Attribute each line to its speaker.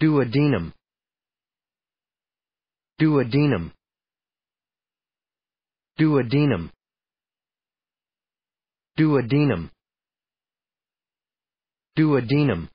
Speaker 1: duodenum duodenum duodenum duodenum duodenum